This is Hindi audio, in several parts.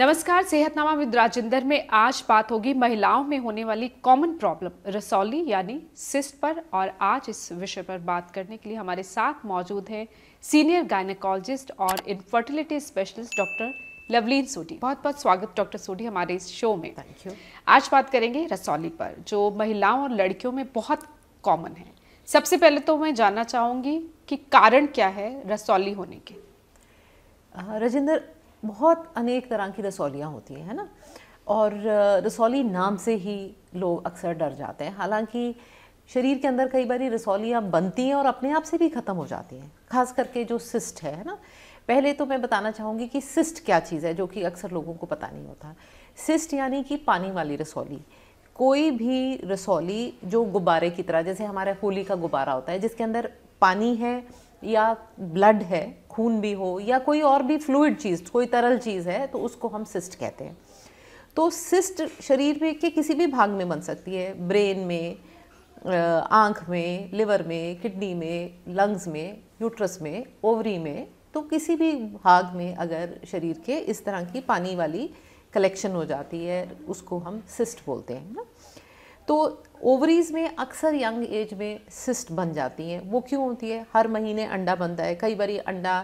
नमस्कार सेहतनामा विद राजेंद्र में आज बात होगी महिलाओं में होने वाली कॉमन प्रॉब्लम रसौली यानी सिस्ट पर और आज इस विषय पर बात करने के लिए हमारे साथ मौजूद हैं सीनियर गायनेकोलॉजिस्ट और infertility specialist doctor Lovleen Sodhi बहुत बहुत स्वागत डॉक्टर सोडी हमारे इस शो में थैंक यू आज बात करेंगे रसौली पर जो महिलाओं और लड़कियों में बहुत कॉमन है सबसे पहले तो मैं जानना चाहूँगी कि कारण क्या है रसौली होने के राजेंद्र बहुत अनेक तरह की रसौलियाँ होती हैं है ना और रसौली नाम से ही लोग अक्सर डर जाते हैं हालांकि शरीर के अंदर कई बार रसौलियाँ बनती हैं और अपने आप से भी ख़त्म हो जाती हैं खास करके जो सिस्ट है है ना पहले तो मैं बताना चाहूँगी कि सिस्ट क्या चीज़ है जो कि अक्सर लोगों को पता नहीं होता सिस्ट यानी कि पानी वाली रसौली कोई भी रसौली जो गुब्बारे की तरह जैसे हमारे होली का गुब्बारा होता है जिसके अंदर पानी है या ब्लड है खून भी हो या कोई और भी फ्लूड चीज़ कोई तरल चीज़ है तो उसको हम सिस्ट कहते हैं तो सिस्ट शरीर में के किसी भी भाग में बन सकती है ब्रेन में आँख में लिवर में किडनी में लंग्स में यूट्रस में ओवरी में तो किसी भी भाग में अगर शरीर के इस तरह की पानी वाली कलेक्शन हो जाती है उसको हम सिस्ट बोलते हैं ना तो ओवरीज़ में अक्सर यंग एज में सिस्ट बन जाती हैं वो क्यों होती है हर महीने अंडा बनता है कई बार अंडा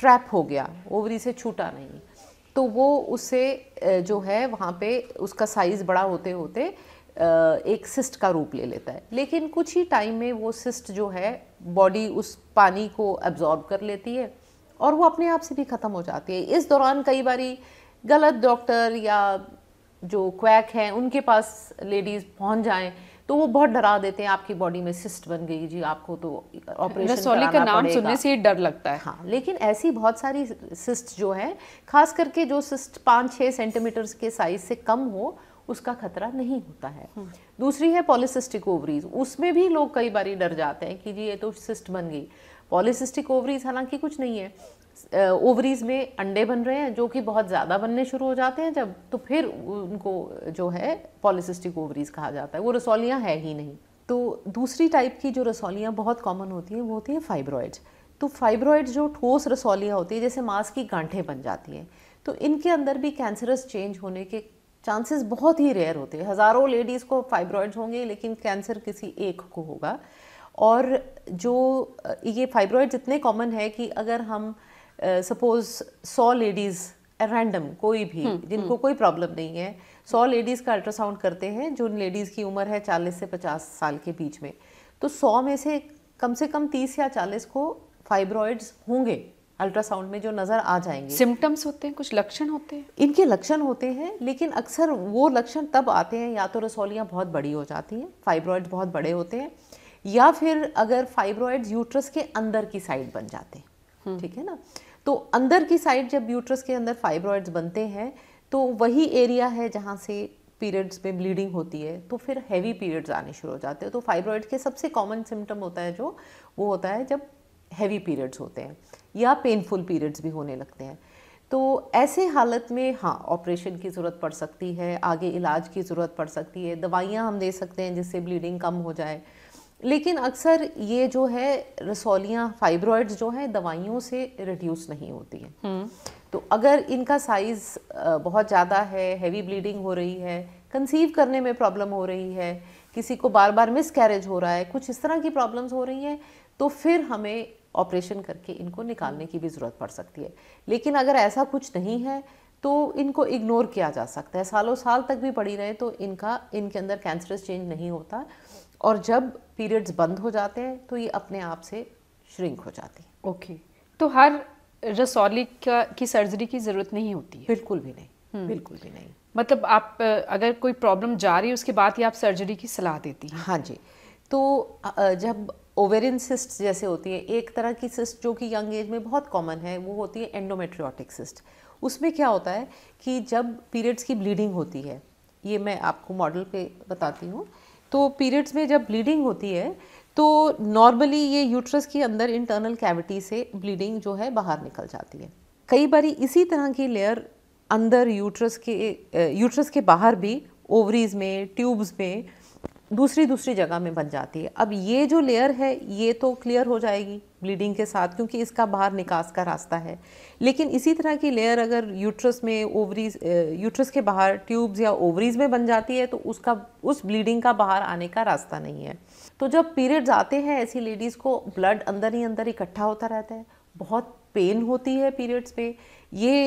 ट्रैप हो गया ओवरी से छूटा नहीं तो वो उससे जो है वहाँ पे उसका साइज़ बड़ा होते होते एक सिस्ट का रूप ले लेता है लेकिन कुछ ही टाइम में वो सिस्ट जो है बॉडी उस पानी को एब्जॉर्ब कर लेती है और वो अपने आप से भी ख़त्म हो जाती है इस दौरान कई बारी गलत डॉक्टर या जो क्वैक हैं उनके पास लेडीज़ पहुंच जाएं तो वो बहुत डरा देते हैं आपकी बॉडी में सिस्ट बन गई जी आपको तो ऑपरेशन रसौली का नाम सुनने से ही डर लगता है हाँ लेकिन ऐसी बहुत सारी सिस्ट जो है खास करके जो सिस्ट पाँच छः सेंटीमीटर्स के साइज से कम हो उसका खतरा नहीं होता है हम्म। दूसरी है पॉलिसिस्टिक ओवरीज उसमें भी लोग कई बार डर जाते हैं कि जी ये तो सिस्ट बन गई पॉलिसिस्टिक ओवरीज हालांकि कुछ नहीं है ओवरीज में अंडे बन रहे हैं जो कि बहुत ज़्यादा बनने शुरू हो जाते हैं जब तो फिर उनको जो है पॉलिसिस्टिक ओवरीज कहा जाता है वो रसौलियाँ है ही नहीं तो दूसरी टाइप की जो रसौलियाँ बहुत कॉमन होती हैं वो होती हैं फाइब्रॉयड तो फाइब्रॉयड जो ठोस रसौलियाँ होती है जैसे मांस की गांठें बन जाती हैं तो इनके अंदर भी कैंसरस चेंज होने के चांसेस बहुत ही रेयर होते हैं हज़ारों लेडीज़ को फाइब्रॉयड्स होंगे लेकिन कैंसर किसी एक को होगा और जो ये फाइब्रॉयड इतने कॉमन है कि अगर हम सपोज सौ लेडीज़ रैंडम कोई भी हम्म, जिनको हम्म। कोई प्रॉब्लम नहीं है सौ लेडीज़ का अल्ट्रासाउंड करते हैं जो उन लेडीज़ की उम्र है चालीस से पचास साल के बीच में तो सौ में से कम से कम तीस या चालीस को फाइब्रॉइड्स होंगे अल्ट्रासाउंड में जो नज़र आ जाएंगे सिम्टम्स होते हैं कुछ लक्षण होते हैं इनके लक्षण होते हैं लेकिन अक्सर वो लक्षण तब आते हैं या तो रसौलियाँ बहुत बड़ी हो जाती हैं फाइब्रॉयड बहुत बड़े होते हैं या फिर अगर फाइब्रॉयड यूट्रस के अंदर की साइड बन जाते हैं हम्म। ठीक है ना तो अंदर की साइड जब यूट्रस के अंदर फाइब्रॉइड्स बनते हैं तो वही एरिया है जहाँ से पीरियड्स में ब्लीडिंग होती है तो फिर हैवी पीरियड्स आने शुरू हो जाते हैं तो फाइब्रॉइड के सबसे कॉमन सिम्टम होता है जो वो होता है जब हैवी पीरियड्स होते हैं या पेनफुल पीरियड्स भी होने लगते हैं तो ऐसे हालत में हाँ ऑपरेशन की ज़रूरत पड़ सकती है आगे इलाज की ज़रूरत पड़ सकती है दवाइयाँ हम दे सकते हैं जिससे ब्लीडिंग कम हो जाए लेकिन अक्सर ये जो है रसौलियाँ फाइब्रॉइड्स जो हैं दवाइयों से रिड्यूस नहीं होती हैं हम्म। तो अगर इनका साइज़ बहुत ज़्यादा है हैवी ब्लीडिंग हो रही है कंसीव करने में प्रॉब्लम हो रही है किसी को बार बार मिस कैरेज हो रहा है कुछ इस तरह की प्रॉब्लम्स हो रही हैं तो फिर हमें ऑपरेशन करके इनको निकालने की भी ज़रूरत पड़ सकती है लेकिन अगर ऐसा कुछ नहीं है तो इनको इग्नोर किया जा सकता है सालों साल तक भी पड़ी रहे तो इनका इनके अंदर कैंसरस चेंज नहीं होता और जब पीरियड्स बंद हो जाते हैं तो ये अपने आप से श्रिंक हो जाती है ओके okay. तो हर रसौली का की सर्जरी की ज़रूरत नहीं होती है बिल्कुल भी नहीं हम्म। बिल्कुल भी नहीं मतलब आप अगर कोई प्रॉब्लम जा रही है उसके बाद ही आप सर्जरी की सलाह देती हैं हाँ जी तो जब ओवेरिन सिस्ट जैसे होती है एक तरह की सिस्ट जो कि यंग एज में बहुत कॉमन है वो होती है एंडोमेट्रियोटिक सिस्ट उसमें क्या होता है कि जब पीरियड्स की ब्लीडिंग होती है ये मैं आपको मॉडल पे बताती हूँ तो पीरियड्स में जब ब्लीडिंग होती है तो नॉर्मली ये यूट्रस के अंदर इंटरनल कैविटी से ब्लीडिंग जो है बाहर निकल जाती है कई बार इसी तरह की लेयर अंदर यूट्रस के यूट्रस के बाहर भी ओवरीज में ट्यूब्स में दूसरी दूसरी जगह में बन जाती है अब ये जो लेयर है ये तो क्लियर हो जाएगी ब्लीडिंग के साथ क्योंकि इसका बाहर निकास का रास्ता है लेकिन इसी तरह की लेयर अगर यूट्रस में ओवरीज यूट्रस के बाहर ट्यूब्स या ओवरीज में बन जाती है तो उसका उस ब्लीडिंग का बाहर आने का रास्ता नहीं है तो जब पीरियड्स आते हैं ऐसी लेडीज़ को ब्लड अंदर ही अंदर इकट्ठा होता रहता है बहुत पेन होती है पीरियड्स पे ये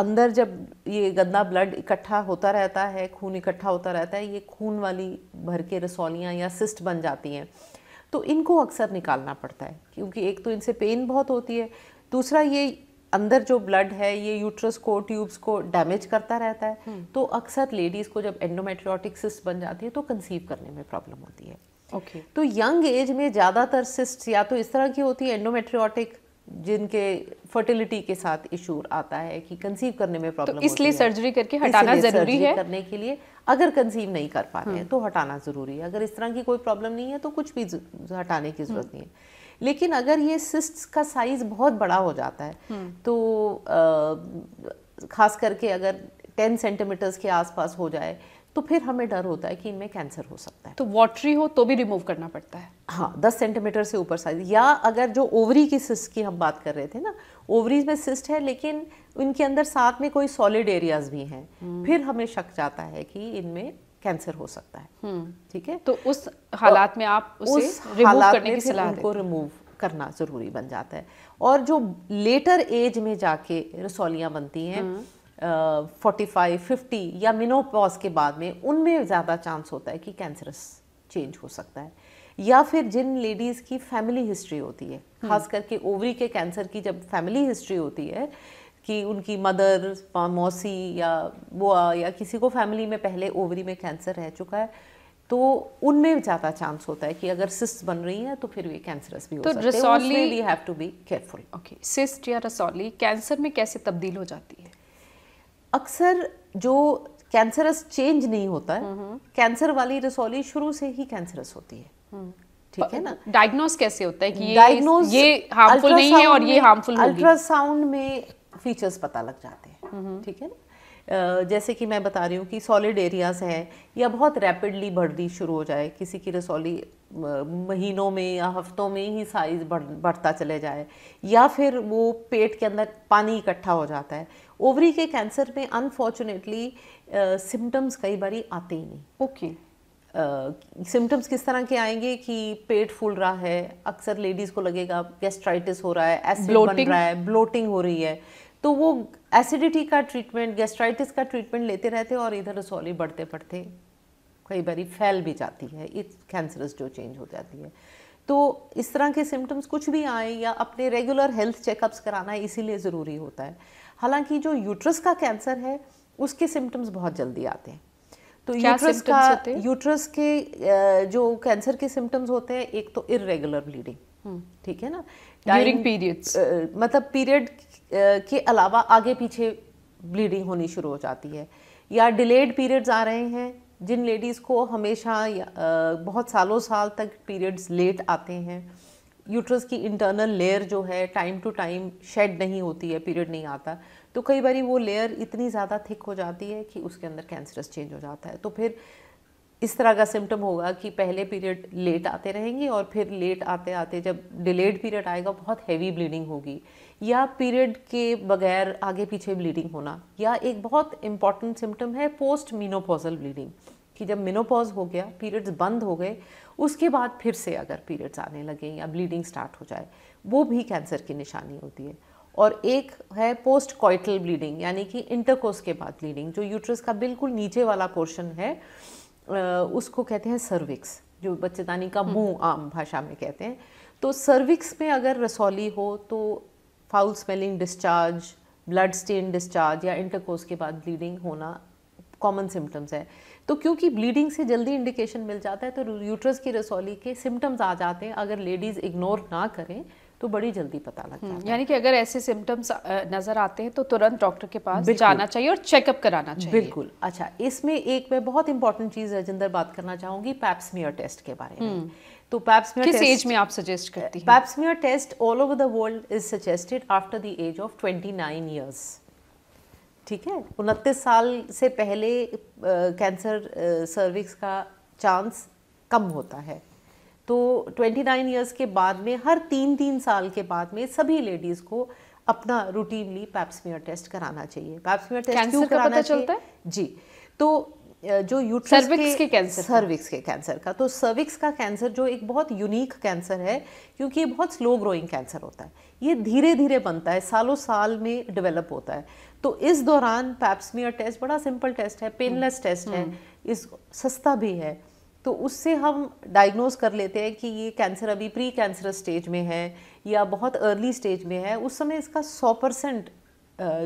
अंदर जब ये गंदा ब्लड इकट्ठा होता रहता है खून इकट्ठा होता रहता है ये खून वाली भर के रसौलियाँ या सिस्ट बन जाती हैं तो इनको अक्सर निकालना पड़ता है क्योंकि एक तो इनसे पेन बहुत होती है दूसरा ये अंदर जो ब्लड है ये यूट्रस को ट्यूब्स को डैमेज करता रहता है हम्म। तो अक्सर लेडीज़ को जब एंडोमेट्रियाटिक सिस्ट बन जाती है तो कंसीव करने में प्रॉब्लम होती है ओके okay. तो यंग एज में ज़्यादातर सिस्ट या तो इस तरह की होती है एंडोमेट्रियोटिक जिनके फर्टिलिटी के साथ इशू आता है कि कंसीव करने में प्रॉब्लम तो इसलिए सर्जरी करके हटाना जरूरी है करने के लिए अगर कंसीव नहीं कर पाते हैं हम्म। तो हटाना ज़रूरी है अगर इस तरह की कोई प्रॉब्लम नहीं है तो कुछ भी हटाने की ज़रूरत हम्म। नहीं है लेकिन अगर ये सिस्ट का साइज़ बहुत बड़ा हो जाता है हम्म। तो खास करके अगर टेन सेंटीमीटर्स के आसपास हो जाए तो फिर हमें डर होता है कि इनमें कैंसर हो सकता है तो वॉटरी हो तो भी रिमूव करना पड़ता है हाँ दस सेंटीमीटर से ऊपर साइज या अगर जो ओवरी की सिस्ट की हम बात कर रहे थे ना ओवरीज में सिस्ट है लेकिन उनके अंदर साथ में कोई सॉलिड एरियाज भी हैं हम्म। फिर हमें शक जाता है कि इनमें कैंसर हो सकता है हम्म। ठीक है तो उस हालात में आप उसे उस हालात करने में की सलाह उनको रिमूव करना ज़रूरी बन जाता है और जो लेटर एज में जाके रसौलियाँ बनती हैं हम्म। फोर्टी फाइव फिफ्टी या मिनोपॉज के बाद में उनमें ज़्यादा चांस होता है कि कैंसरस चेंज हो सकता है या फिर जिन लेडीज़ की फैमिली हिस्ट्री होती है हम्म। खास करके ओवरी के कैंसर की जब फैमिली हिस्ट्री होती है कि उनकी मदर मौसी या बुआ या किसी को फैमिली में पहले ओवरी में कैंसर रह चुका है तो उनमें ज़्यादा चांस होता है कि अगर सिस्ट बन रही है तो फिर वे कैंसरस भी हो तो सकते हैं we have to be careful okay cyst या रसौली कैंसर में कैसे तब्दील हो जाती है अक्सर जो कैंसरस चेंज नहीं होता है कैंसर हम्म, हम्म। वाली रसौली शुरू से ही कैंसरस होती है हम्म। ठीक है ना डायग्नोस कैसे होता है कि ये डायग्नोस ये हार्मफुल नहीं है और ये हार्मफुल अल्ट्रासाउंड में फीचर्स पता लग जाते हैं ठीक है ना Uh, जैसे कि मैं बता रही हूँ कि सॉलिड एरियाज़ हैं या बहुत रैपिडली बढ़ती शुरू हो जाए किसी की रसौली महीनों में या हफ्तों में ही साइज़ बढ़ बढ़ता चले जाए या फिर वो पेट के अंदर पानी इकट्ठा हो जाता है ओवरी के कैंसर में अनफॉर्चुनेटली सिम्टम्स कई बार आते ही नहीं ओके सिम्टम्स किस तरह के आएंगे कि पेट फूल रहा है अक्सर लेडीज़ को लगेगा गैस्ट्राइटिस हो रहा है एसिड बन रहा है ब्लोटिंग हो रही है तो वो एसिडिटी का ट्रीटमेंट गैस्ट्राइटिस का ट्रीटमेंट लेते रहते और इधर रसौली बढ़ते बढ़ते कई बार फैल भी जाती है इस कैंसरस जो चेंज हो जाती है तो इस तरह के सिम्टम्स कुछ भी आए या अपने रेगुलर हेल्थ चेकअप्स कराना इसीलिए ज़रूरी होता है हालांकि जो यूट्रस का कैंसर है उसके सिम्टम्स बहुत जल्दी आते हैं तो यूट्रस का यूट्रस के जो कैंसर के सिम्टम्स होते हैं एक तो इरेगुलर ब्लीडिंग हम्म। ठीक है ना ड्यूरिंग पीरियड्स मतलब पीरियड के अलावा आगे पीछे ब्लीडिंग होनी शुरू हो जाती है या डिलेड पीरियड्स आ रहे हैं जिन लेडीज़ को हमेशा बहुत सालों साल तक पीरियड्स लेट आते हैं यूट्रस की इंटरनल लेयर जो है टाइम टू टाइम शेड नहीं होती है पीरियड नहीं आता तो कई बार वो लेयर इतनी ज़्यादा थिक हो जाती है कि उसके अंदर कैंसरस चेंज हो जाता है तो फिर इस तरह का सिम्टम होगा कि पहले पीरियड लेट आते रहेंगे और फिर लेट आते आते जब डिलेड पीरियड आएगा बहुत हैवी ब्लीडिंग होगी या पीरियड के बगैर आगे पीछे ब्लीडिंग होना या एक बहुत इंपॉर्टेंट सिम्टम है पोस्ट मीनोपोजल ब्लीडिंग कि जब मिनोपॉज हो गया पीरियड्स बंद हो गए उसके बाद फिर से अगर पीरियड्स आने लगे या ब्लीडिंग स्टार्ट हो जाए वो भी कैंसर की निशानी होती है और एक है पोस्ट कॉइटल ब्लीडिंग यानी कि इंटरकोस के बाद ब्लीडिंग जो यूट्रस का बिल्कुल नीचे वाला पोर्शन है उसको कहते हैं सर्विक्स जो बच्चेदानी का मुंह हम्म। आम भाषा में कहते हैं तो सर्विक्स में अगर रसौली हो तो foul smelling discharge blood stain discharge या इंटरकोर्स के बाद ब्लीडिंग होना कॉमन सिम्टम्स है तो क्योंकि ब्लीडिंग से जल्दी इंडिकेशन मिल जाता है तो यूट्रस की रसौली के सिम्टम्स आ जाते हैं अगर लेडीज़ इग्नोर ना करें तो बड़ी जल्दी पता लग हम्म, जाता है यानी कि अगर ऐसे सिम्टम्स नज़र आते हैं तो तुरंत डॉक्टर के पास जाना चाहिए और चेकअप कराना चाहिए बिल्कुल अच्छा इसमें एक मैं बहुत इंपॉर्टेंट चीज़ राजेंद्र बात करना चाहूंगी पैप्समियर टेस्ट के बारे में हम्म। तो पैप्समियर किस एज में आप सजेस्ट करती हैं pap smear test all over the world is suggested after the age of 29 years ठीक है उनतीस साल से पहले कैंसर सर्विक्स का चांस कम होता है तो 29 इयर्स के बाद में हर तीन तीन साल के बाद में सभी लेडीज़ को अपना रूटीनली पैप्समियर टेस्ट कराना चाहिए पैप्समियर टेस्ट क्यों कराना चाहिए जी तो जो यूट्रस सर्विक्स के कैंसर सर्विक्स के कैंसर का तो सर्विक्स का कैंसर जो एक बहुत यूनिक कैंसर है क्योंकि ये बहुत स्लो ग्रोइंग कैंसर होता है ये धीरे धीरे बनता है सालों साल में डेवलप होता है तो इस दौरान पैप्समियर टेस्ट बड़ा सिंपल टेस्ट है पेनलेस टेस्ट हम्म। है हम्म। इस सस्ता भी है तो उससे हम डायग्नोज कर लेते हैं कि ये कैंसर अभी प्री कैंसर स्टेज में है या बहुत अर्ली स्टेज में है उस समय इसका सौ परसेंट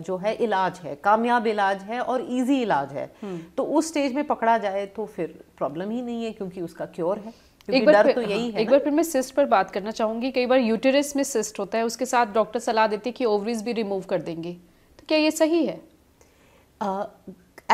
जो है इलाज है कामयाब इलाज है और इजी इलाज है हम्म। तो उस स्टेज में पकड़ा जाए तो फिर प्रॉब्लम ही नहीं है क्योंकि उसका क्योर है एक बार तो यही है एक बार फिर मैं सिस्ट पर बात करना चाहूंगी कई बार यूटेरस में सिस्ट होता है उसके साथ डॉक्टर सलाह देते हैं कि ओवरीज भी रिमूव कर देंगे तो क्या ये सही है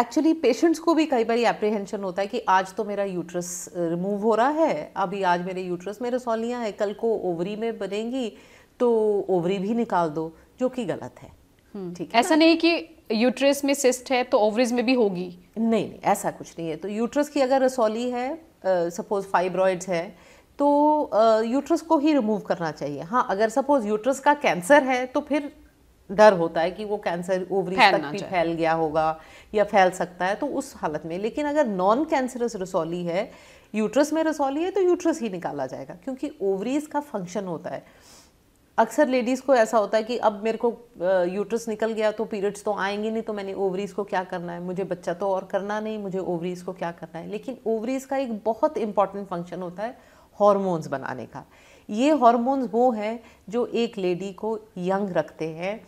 एक्चुअली पेशेंट्स को भी कई बार एप्रीहेंशन होता है कि आज तो मेरा यूट्रस रिमूव uh, हो रहा है अभी आज मेरे यूट्रस में रसौलियाँ हैं कल को ओवरी में बनेंगी तो ओवरी भी निकाल दो जो कि गलत है हम्म। ठीक ऐसा नहीं कि यूट्रस में सिस्ट है तो ओवरीज में भी होगी नहीं नहीं ऐसा कुछ नहीं है तो यूट्रस की अगर रसौली है सपोज फाइब्रॉइड्स है तो यूट्रस uh, को ही रिमूव करना चाहिए हाँ अगर सपोज यूट्रस का कैंसर है तो फिर डर होता है कि वो कैंसर ओवरी तक भी फैल गया होगा या फैल सकता है तो उस हालत में लेकिन अगर नॉन कैंसरस रसौली है यूट्रस में रसौली है तो यूट्रस ही निकाला जाएगा क्योंकि ओवरीज का फंक्शन होता है अक्सर लेडीज़ को ऐसा होता है कि अब मेरे को यूट्रस निकल गया तो पीरियड्स तो आएंगे नहीं तो मैंने ओवरीज़ को क्या करना है मुझे बच्चा तो और करना नहीं मुझे ओवरीज़ को क्या करना है लेकिन ओवरीज़ का एक बहुत इंपॉर्टेंट फंक्शन होता है हॉर्मोन्स बनाने का ये हॉर्मोन्स वो हैं जो एक लेडी को यंग रखते हैं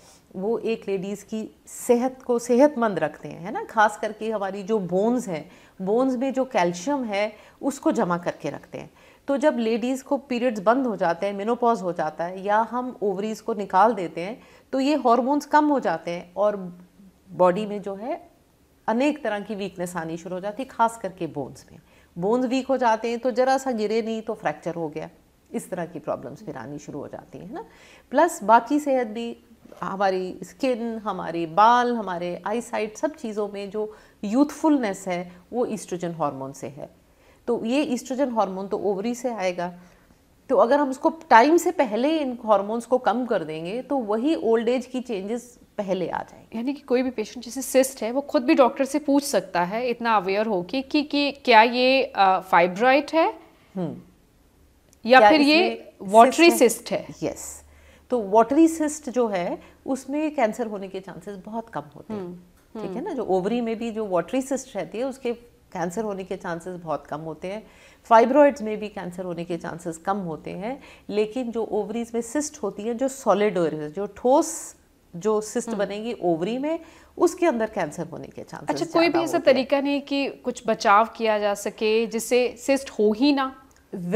वो एक लेडीज़ की सेहत को सेहतमंद रखते हैं है ना खास करके हमारी जो बोन्स हैं बोन्स में जो कैल्शियम है उसको जमा करके रखते हैं तो जब लेडीज़ को पीरियड्स बंद हो जाते हैं मेनोपॉज हो जाता है या हम ओवरीज़ को निकाल देते हैं तो ये हॉर्मोन्स कम हो जाते हैं और बॉडी में जो है अनेक तरह की वीकनेस आनी शुरू हो जाती है खास करके बोन्स में बोन्स वीक हो जाते हैं तो ज़रा सा गिरे नहीं तो फ्रैक्चर हो गया इस तरह की प्रॉब्लम्स फिर आनी शुरू हो जाती हैं ना प्लस बाकी सेहत भी हमारी स्किन हमारे बाल हमारे आईसाइट सब चीज़ों में जो यूथफुलनेस है वो ईस्ट्रोजन हार्मोन से है तो ये ईस्ट्रोजन हार्मोन तो ओवरी से आएगा तो अगर हम उसको टाइम से पहले इन हार्मोन्स को कम कर देंगे तो वही ओल्ड एज की चेंजेस पहले आ जाएंगे यानी कि कोई भी पेशेंट जैसे सिस्ट है वो खुद भी डॉक्टर से पूछ सकता है इतना अवेयर हो कि, कि, कि क्या ये फाइब्रॉइड है हम्म। या फिर ये वॉटरी सिस्ट है यस तो वॉटरी सिस्ट जो है उसमें कैंसर होने के चांसेस बहुत कम होते हैं हम्म, ठीक है हम्म। ना जो ओवरी में भी जो वॉटरी सिस्ट रहती है उसके कैंसर होने के चांसेस बहुत कम होते हैं फाइब्रॉइड्स में भी कैंसर होने के चांसेस कम होते हैं लेकिन जो ओवरीज में सिस्ट होती है जो सॉलिड जो ठोस जो सिस्ट हम्म। बनेगी ओवरी में उसके अंदर कैंसर होने के चांसेस अच्छा कोई भी ऐसा तरीका नहीं कि कुछ बचाव किया जा सके जिससे सिस्ट हो ही ना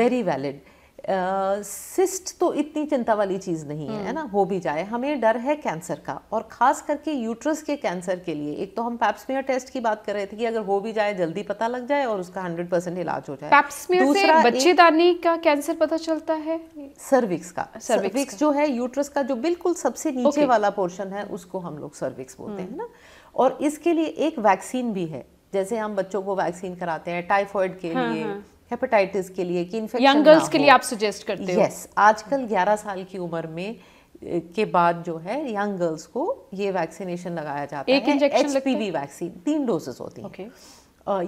वेरी वैलिड सिस्ट तो इतनी चिंता वाली चीज़ नहीं है ना हम्म। हो भी जाए हमें डर है कैंसर का और ख़ास करके यूट्रस के कैंसर के लिए एक तो हम पैप्समियर टेस्ट की बात कर रहे थे कि अगर हो भी जाए जल्दी पता लग जाए और उसका हंड्रेड परसेंट इलाज हो जाए पैप्समियर बच्चेदानी का कैंसर पता चलता है सर्विक्स का सर्विक्स जो है यूट्रस का जो बिल्कुल सबसे नीचे वाला पोर्शन है उसको हम लोग सर्विक्स बोलते हैं हम्म। ना और इसके लिए एक वैक्सीन भी है जैसे हम बच्चों को वैक्सीन कराते हैं टाइफॉइड के हाँ, लिए हाँ। हेपेटाइटिस के लिए कि इन्फेक्शन यंग गर्ल्स के लिए आप सजेस्ट करते हैं हो यस आजकल 11 साल की उम्र में के बाद जो है यंग गर्ल्स को ये वैक्सीनेशन लगाया जाता एक है एचपीवी वैक्सीन तीन डोजेस होती हैं okay.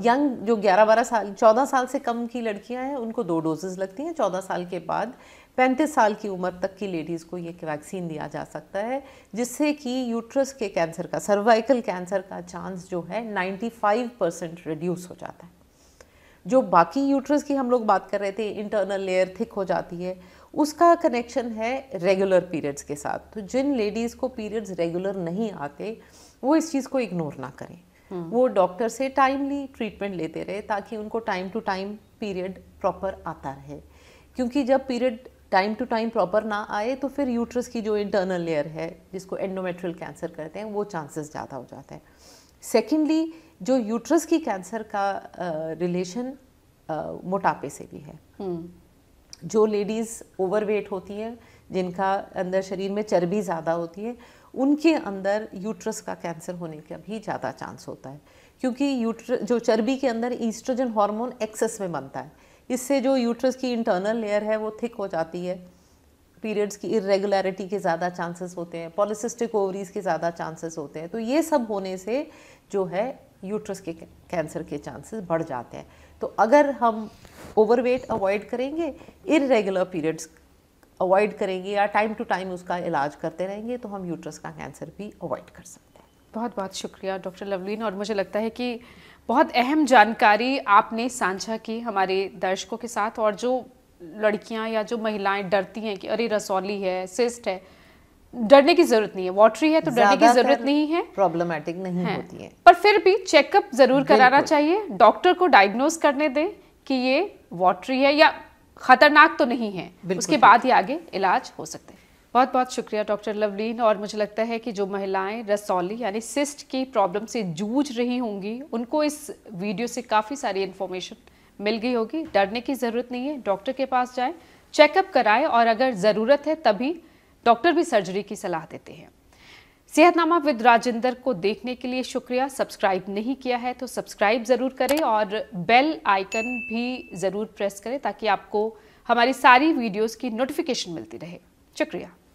यंग जो 11-12 साल 14 साल से कम की लड़कियां हैं उनको दो डोजेज लगती हैं 14 साल के बाद 35 साल की उम्र तक की लेडीज़ को ये वैक्सीन दिया जा सकता है जिससे कि यूट्रस के कैंसर का सर्वाइकल कैंसर का चांस जो है 95 परसेंट रिड्यूस हो जाता है जो बाकी यूट्रस की हम लोग बात कर रहे थे इंटरनल लेयर थिक हो जाती है उसका कनेक्शन है रेगुलर पीरियड्स के साथ तो जिन लेडीज़ को पीरियड्स रेगुलर नहीं आते वो इस चीज़ को इग्नोर ना करें हम्म। वो डॉक्टर से टाइमली ट्रीटमेंट लेते रहे ताकि उनको time to time period proper आता रहे क्योंकि जब period time to time proper ना आए तो फिर यूट्रस की जो इंटरनल लेयर है जिसको एंडोमेट्रियल कैंसर कहते हैं वो चांसेस ज़्यादा हो जाते हैं सेकेंडली जो यूट्रस की कैंसर का रिलेशन मोटापे से भी है हम्म। जो लेडीज़ ओवरवेट होती हैं जिनका अंदर शरीर में चर्बी ज़्यादा होती है उनके अंदर यूट्रस का कैंसर होने का भी ज़्यादा चांस होता है क्योंकि यूट्र जो चर्बी के अंदर ईस्ट्रोजन हार्मोन एक्सेस में बनता है इससे जो यूट्रस की इंटरनल लेयर है वो थिक हो जाती है पीरियड्स की इरेगुलरिटी के ज़्यादा चांसेस होते हैं पॉलिसिस्टिक ओवरीज के ज़्यादा चांसेस होते हैं तो ये सब होने से जो है यूट्रस के कैंसर के चांसेस बढ़ जाते हैं तो अगर हम ओवरवेट अवॉइड करेंगे इरेगुलर पीरियड्स अवॉइड करेंगे या टाइम टू टाइम उसका इलाज करते रहेंगे तो हम यूट्रस का कैंसर भी अवॉइड कर सकते हैं बहुत बहुत शुक्रिया डॉक्टर लवलीन और मुझे लगता है कि बहुत अहम जानकारी आपने साझा की हमारे दर्शकों के साथ और जो लड़कियां या जो महिलाएं डरती हैं कि अरे रसौली है सिस्ट है डरने की जरूरत नहीं है वॉटरी है तो डरने की जरूरत नहीं है प्रॉब्लमेटिक नहीं है। होती है पर फिर भी चेकअप जरूर कराना चाहिए डॉक्टर को डायग्नोज करने दें कि ये वॉटरी है या खतरनाक तो नहीं है उसके बाद ही आगे इलाज हो सकते हैं बहुत बहुत शुक्रिया डॉक्टर लवलीन और मुझे लगता है कि जो महिलाएं रसौली यानी सिस्ट की प्रॉब्लम से जूझ रही होंगी उनको इस वीडियो से काफ़ी सारी इन्फॉर्मेशन मिल गई होगी डरने की ज़रूरत नहीं है डॉक्टर के पास जाएं चेकअप कराएं और अगर ज़रूरत है तभी डॉक्टर भी सर्जरी की सलाह देते हैं सेहतनामा विद राजेंद्र को देखने के लिए शुक्रिया सब्सक्राइब नहीं किया है तो सब्सक्राइब ज़रूर करें और बेल आइकन भी ज़रूर प्रेस करें ताकि आपको हमारी सारी वीडियोस की नोटिफिकेशन मिलती रहे शुक्रिया